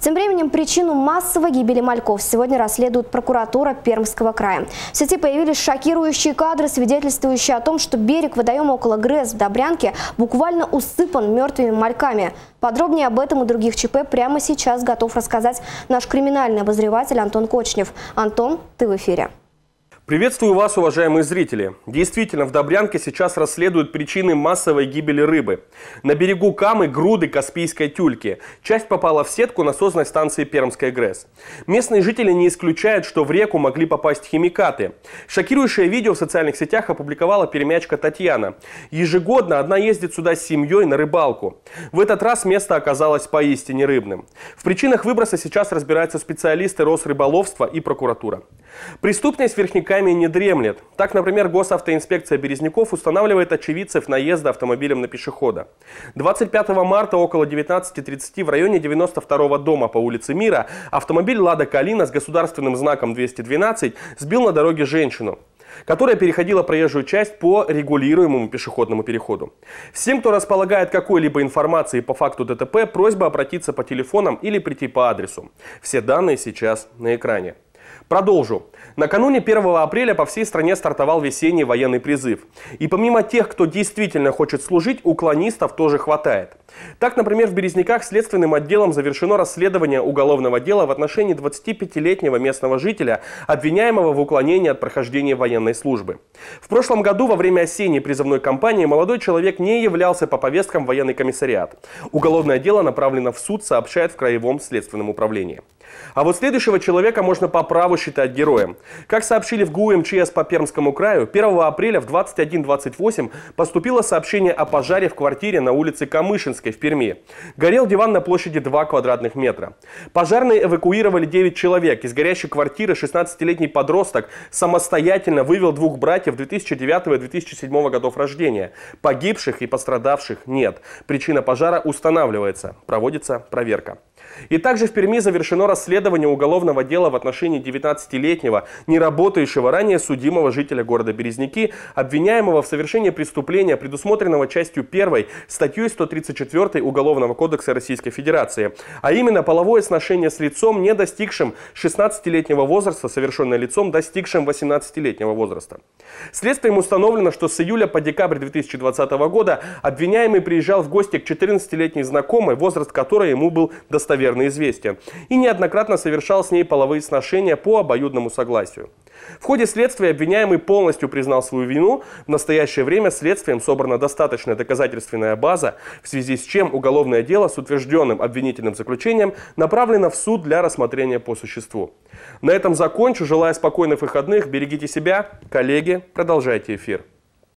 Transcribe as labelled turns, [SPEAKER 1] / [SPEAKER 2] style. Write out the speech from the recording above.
[SPEAKER 1] Тем временем причину массовой гибели мальков сегодня расследует прокуратура Пермского края. В сети появились шокирующие кадры, свидетельствующие о том, что берег водоема около ГРЭС в Добрянке буквально усыпан мертвыми мальками. Подробнее об этом и других ЧП прямо сейчас готов рассказать наш криминальный обозреватель Антон Кочнев. Антон, ты в эфире.
[SPEAKER 2] Приветствую вас, уважаемые зрители. Действительно, в Добрянке сейчас расследуют причины массовой гибели рыбы. На берегу Камы груды Каспийской тюльки. Часть попала в сетку насосной станции Пермская ГРЭС. Местные жители не исключают, что в реку могли попасть химикаты. Шокирующее видео в социальных сетях опубликовала перемячка Татьяна. Ежегодно одна ездит сюда с семьей на рыбалку. В этот раз место оказалось поистине рыбным. В причинах выброса сейчас разбираются специалисты Росрыболовства и прокуратура. Преступность верхняками не дремлет. Так, например, госавтоинспекция Березняков устанавливает очевидцев наезда автомобилем на пешехода. 25 марта около 19.30 в районе 92-го дома по улице Мира автомобиль «Лада Калина» с государственным знаком 212 сбил на дороге женщину которая переходила проезжую часть по регулируемому пешеходному переходу. Всем, кто располагает какой-либо информацией по факту ДТП, просьба обратиться по телефонам или прийти по адресу. Все данные сейчас на экране. Продолжу. Накануне 1 апреля по всей стране стартовал весенний военный призыв. И помимо тех, кто действительно хочет служить, уклонистов тоже хватает. Так, например, в Березняках следственным отделом завершено расследование уголовного дела в отношении 25-летнего местного жителя, обвиняемого в уклонении от прохождения военной службы. В прошлом году во время осенней призывной кампании молодой человек не являлся по повесткам в военный комиссариат. Уголовное дело направлено в суд, сообщает в Краевом следственном управлении. А вот следующего человека можно по праву считать героем. Как сообщили в ГУ МЧС по Пермскому краю, 1 апреля в 21.28 поступило сообщение о пожаре в квартире на улице Камышинской в Перми. Горел диван на площади 2 квадратных метра. Пожарные эвакуировали 9 человек. Из горящей квартиры 16-летний подросток самостоятельно вывел двух братьев 2009 и 2007 годов рождения. Погибших и пострадавших нет. Причина пожара устанавливается. Проводится проверка. И также в Перми завершено расследование уголовного дела в отношении 19-летнего, неработающего ранее судимого жителя города Березники, обвиняемого в совершении преступления, предусмотренного частью 1 статьей 134 Уголовного кодекса Российской Федерации, а именно половое сношение с лицом, не достигшим 16-летнего возраста, совершенное лицом, достигшим 18-летнего возраста. Следствием установлено, что с июля по декабрь 2020 года обвиняемый приезжал в гости к 14-летней знакомой, возраст которой ему был достаточно достоверно известен, и неоднократно совершал с ней половые сношения по обоюдному согласию. В ходе следствия обвиняемый полностью признал свою вину. В настоящее время следствием собрана достаточная доказательственная база, в связи с чем уголовное дело с утвержденным обвинительным заключением направлено в суд для рассмотрения по существу. На этом закончу. Желаю спокойных выходных. Берегите себя. Коллеги, продолжайте эфир.